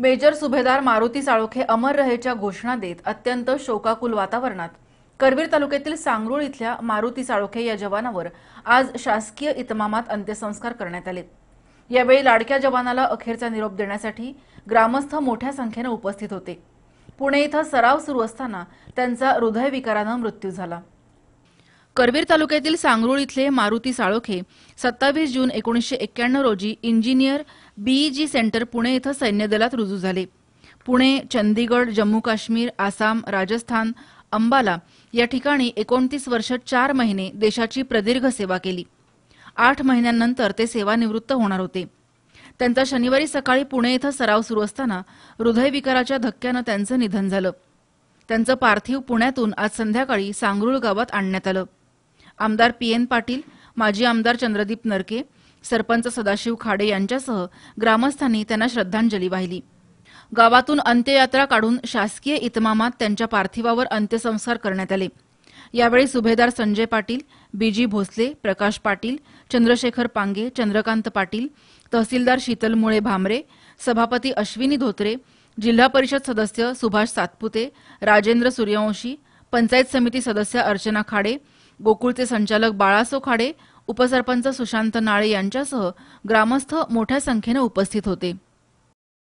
major सुभेदार मारुती साळोखे अमर रहेच्या घोषणा देत अत्यंत शोकाकुल वातावरणात करवीर तालुक्यातील सांगरुळ इथल्या मारुती साळोखे या जवानावर आज शासकीय इतमामात अंत्यसंस्कार करण्यात आले यावेळी लाडक्या जवानाला अखेरचा निरोप देण्यासाठी ग्रामस्थ मोठ्या संख्येनं उपस्थित होते पुणे इथं सराव सुरू असताना त्यांचा हृदयविकारानं मृत्यू झाला करवीर तालुक्यातील सांगरुळ इथले मारुती साळोखे सत्तावीस जून एकोणीसशे एक्क्याण्णव रोजी engineer BEG e centre Pune इथं सैन्य दलात रुजू झाले पुणे चंदीगड जम्मू काश्मीर आसाम राजस्थान अंबाला या ठिकाणी एकोणतीस वर्ष चार महिने देशाची प्रदीर्घ सेवा केली आठ महिन्यांनंतर ते सेवानिवृत्त होणार होते त्यांचा शनिवारी सकाळी पुणे इथं सराव सुरू असताना हृदयविकाराच्या धक्क्यानं त्यांचं निधन झालं त्यांचं पार्थिव पुण्यातून आज संध्याकाळी सांगरुळ गावात आणण्यात आलं आमदार पी एन पाटील माजी आमदार चंद्रदीप नरके सरपंच सदाशिव खाडे यांच्यासह ग्रामस्थांनी त्यांना श्रद्धांजली वाहिली गावातून अंत्ययात्रा काढून शासकीय इतमामात त्यांच्या पार्थिवावर अंत्यसंस्कार करण्यात आले यावेळी सुभेदार संजय पाटील बीजी भोसले प्रकाश पाटील चंद्रशेखर पांगे चंद्रकांत पाटील तहसीलदार शीतल मुळे भामरे सभापती अश्विनी धोत्रे जिल्हा परिषद सदस्य सुभाष सातपुते राजेंद्र सूर्यवंशी पंचायत समिती सदस्य अर्चना खाडे गोकुळचे संचालक बाळासो खाडे उपसरपंच सुशांत नाळे यांच्यासह ग्रामस्थ मोठ्या संख्येनं उपस्थित होते